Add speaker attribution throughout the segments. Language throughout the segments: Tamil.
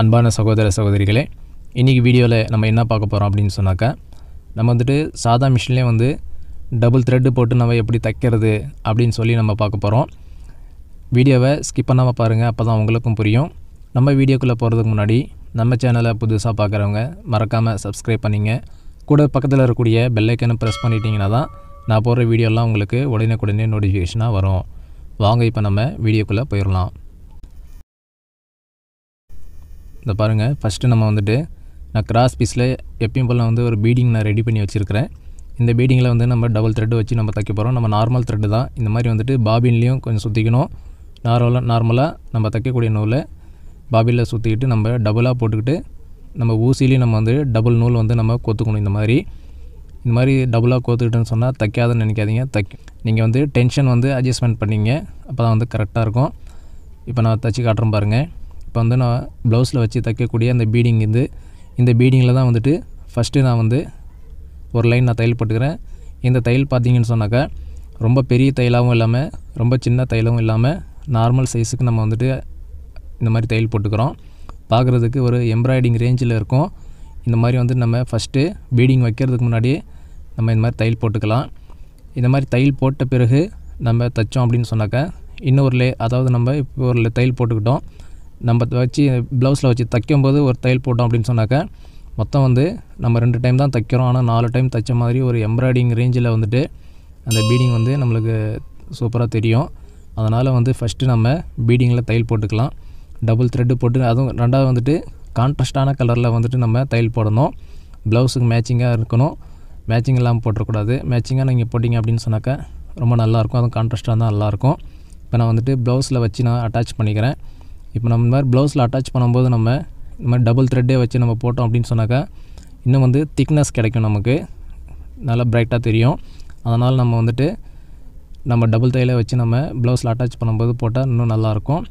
Speaker 1: அன்பான சகோதர சகோதரிகளே இன்றைக்கி வீடியோவில் நம்ம என்ன பார்க்க போகிறோம் அப்படின்னு சொன்னாக்கா நம்ம வந்துட்டு சாதா மிஷின்லேயே வந்து டபுள் த்ரெட்டு போட்டு நம்ம எப்படி தைக்கிறது அப்படின்னு சொல்லி நம்ம பார்க்க போகிறோம் வீடியோவை ஸ்கிப் பண்ணாமல் பாருங்கள் அப்போ தான் உங்களுக்கும் புரியும் நம்ம வீடியோக்குள்ளே போகிறதுக்கு முன்னாடி நம்ம சேனலை புதுசாக பார்க்குறவங்க மறக்காமல் சப்ஸ்கிரைப் பண்ணிங்க கூட பக்கத்தில் இருக்கக்கூடிய பெல்லைக்கனை ப்ரெஸ் பண்ணிட்டீங்கன்னா தான் நான் போடுற வீடியோலாம் உங்களுக்கு உடனே உடனே நோட்டிஃபிகேஷனாக வரும் வாங்க இப்போ நம்ம வீடியோக்குள்ளே போயிடலாம் இந்த பாருங்கள் ஃபஸ்ட்டு நம்ம வந்துட்டு நான் கிராஸ் பீஸில் எப்பயும் போல் வந்து ஒரு பீடிங் நான் ரெடி பண்ணி வச்சுருக்கிறேன் இந்த பீடிங்கில் வந்து நம்ம டபுள் த்ரெட் வச்சு நம்ம தைக்க போகிறோம் நம்ம நார்மல் த்ரெட்டு தான் இந்த மாதிரி வந்துட்டு பாபின்லேயும் கொஞ்சம் சுற்றிக்கணும் நார்மலாக நார்மலாக நம்ம தைக்கக்கூடிய நூலை பாபினில் சுற்றிக்கிட்டு நம்ம டபுளாக போட்டுக்கிட்டு நம்ம ஊசிலையும் நம்ம வந்து டபுள் நூல் வந்து நம்ம கொத்துக்கணும் இந்த மாதிரி இந்த மாதிரி டபுளாக கோத்துக்கிட்டுன்னு சொன்னால் தைக்காதுன்னு நினைக்காதீங்க தைக்க நீங்கள் வந்து டென்ஷன் வந்து அட்ஜஸ்ட்மெண்ட் பண்ணிங்க அப்போ தான் வந்து கரெக்டாக இருக்கும் இப்போ நான் தைச்சி காட்டுறேன் பாருங்கள் இப்போ வந்து நான் ப்ளவுஸில் வச்சு தைக்கக்கூடிய அந்த பீடிங் இருந்து இந்த பீடிங்கில் தான் வந்துட்டு ஃபஸ்ட்டு நான் வந்து ஒரு லைன் நான் தையல் போட்டுக்கிறேன் இந்த தையல் பார்த்தீங்கன்னு சொன்னாக்கா ரொம்ப பெரிய தையலாகவும் இல்லாமல் ரொம்ப சின்ன தையலாகவும் இல்லாமல் நார்மல் சைஸுக்கு நம்ம வந்துட்டு இந்த மாதிரி தையல் போட்டுக்கிறோம் பார்க்குறதுக்கு ஒரு எம்ப்ராய்டிங் ரேஞ்சில் இருக்கும் இந்த மாதிரி வந்து நம்ம ஃபஸ்ட்டு பீடிங் வைக்கிறதுக்கு முன்னாடி நம்ம இந்த மாதிரி தையல் போட்டுக்கலாம் இந்த மாதிரி தையல் போட்ட பிறகு நம்ம தைச்சோம் அப்படின்னு சொன்னாக்கா இன்னொரு லே அதாவது நம்ம இப்போ ஒரு தையல் போட்டுக்கிட்டோம் நம்ம வச்சு ப்ளவுஸில் வச்சு தைக்கும் போது ஒரு தையல் போட்டோம் அப்படின்னு சொன்னாக்கா மொத்தம் வந்து நம்ம ரெண்டு டைம் தான் தைக்கிறோம் ஆனால் நாலு டைம் தைச்ச மாதிரி ஒரு எம்ப்ராய்டிங் ரேஞ்சில் வந்துட்டு அந்த பீடிங் வந்து நம்மளுக்கு சூப்பராக தெரியும் அதனால் வந்து ஃபஸ்ட்டு நம்ம பீடிங்கில் தையல் போட்டுக்கலாம் டபுள் த்ரெட்டு போட்டு அதுவும் ரெண்டாவது வந்துட்டு கான்ட்ராஸ்டான கலரில் வந்துட்டு நம்ம தையல் போடணும் ப்ளவுஸுக்கு மேட்சிங்காக இருக்கணும் மேட்சிங் இல்லாமல் போட்டுறக்கூடாது மேட்சிங்காக நீங்கள் போட்டிங்க அப்படின்னு சொன்னாக்கா ரொம்ப நல்லாயிருக்கும் அதுவும் கான்ட்ராஸ்டாக தான் நல்லாயிருக்கும் இப்போ நான் வந்துட்டு ப்ளவுஸில் வச்சு நான் அட்டாச் பண்ணிக்கிறேன் இப்போ நம்ம இந்த மாதிரி ப்ளவுஸில் அட்டாச் பண்ணும்போது நம்ம இந்த மாதிரி டபுள் த்ரெட்டே வச்சு நம்ம போட்டோம் அப்படின்னு சொன்னாக்கா இன்னும் வந்து திக்னஸ் கிடைக்கும் நமக்கு நல்லா பிரைட்டாக தெரியும் அதனால் நம்ம வந்துட்டு நம்ம டபுள் தையில வச்சு நம்ம ப்ளவுஸில் அட்டாச் பண்ணும்போது போட்டால் இன்னும் நல்லாயிருக்கும்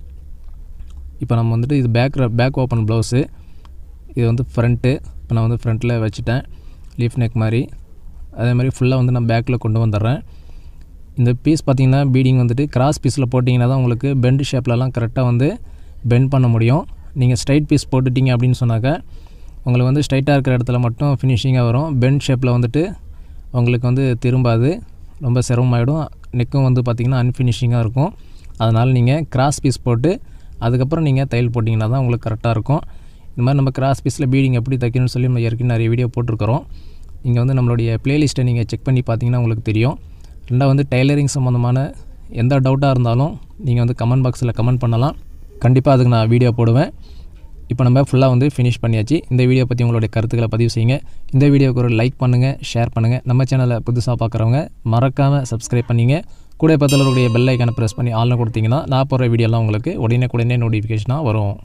Speaker 1: இப்போ நம்ம வந்துட்டு இது பேக் பேக் ஓப்பன் ப்ளவுஸு இது வந்து ஃப்ரண்ட்டு இப்போ நான் வந்து ஃப்ரண்ட்டில் வச்சுட்டேன் லீஃப் நெக் மாதிரி அதே மாதிரி ஃபுல்லாக வந்து நான் பேக்கில் கொண்டு வந்துடுறேன் இந்த பீஸ் பார்த்திங்கன்னா பீடிங் வந்துட்டு கிராஸ் பீஸில் போட்டிங்கன்னா தான் உங்களுக்கு பெண்டு ஷேப்லலாம் கரெக்டாக வந்து பெண்ட் பண்ண முடியும் நீங்கள் ஸ்ட்ரைட் பீஸ் போட்டுட்டீங்க அப்படின்னு சொன்னாக்க உங்களுக்கு வந்து ஸ்ட்ரைட்டாக இருக்கிற இடத்துல மட்டும் ஃபினிஷிங்காக வரும் பெண்ட் ஷேப்பில் வந்துட்டு உங்களுக்கு வந்து திரும்பாது ரொம்ப சிரமமாயிடும் நெக்கும் வந்து பார்த்திங்கன்னா அன்ஃபினிஷிங்காக இருக்கும் அதனால் நீங்கள் கிராஸ் பீஸ் போட்டு அதுக்கப்புறம் நீங்கள் தையல் போட்டிங்கன்னா தான் உங்களுக்கு கரெக்டாக இருக்கும் இந்த மாதிரி நம்ம கிராஸ் பீஸில் பீடிங் எப்படி தைக்கணும்னு சொல்லி நம்ம ஏற்கனவே நிறைய வீடியோ போட்டிருக்கிறோம் இங்கே வந்து நம்மளுடைய ப்ளேலிஸ்ட்டை நீங்கள் செக் பண்ணி பார்த்தீங்கன்னா உங்களுக்கு தெரியும் ரெண்டாவது வந்து டைலரிங் சம்மந்தமான எந்த டவுட்டாக இருந்தாலும் நீங்கள் வந்து கமெண்ட் பாக்ஸில் கமெண்ட் பண்ணலாம் கண்டிப்பாக அதுக்கு நான் வீடியோ போடுவேன் இப்போ நம்ம ஃபுல்லாக வந்து ஃபினிஷ் பண்ணியாச்சு இந்த வீடியோ பற்றி உங்களுடைய கருத்துக்களை பதிவு செய்யுங்க இந்த வீடியோவுக்கு ஒரு லைக் பண்ணுங்கள் ஷேர் பண்ணுங்கள் நம்ம சேனலை புதுசாக பார்க்குறவங்க மறக்காமல் சப்ஸ்கிரைப் பண்ணிங்க கூட பக்கத்தில் உடைய பெல் ப்ரெஸ் பண்ணி ஆன்லைன் கொடுத்தீங்கன்னா நான் போகிற வீடியோலாம் உங்களுக்கு உடனே உடனே நோட்டிஃபிகேஷனாக வரும்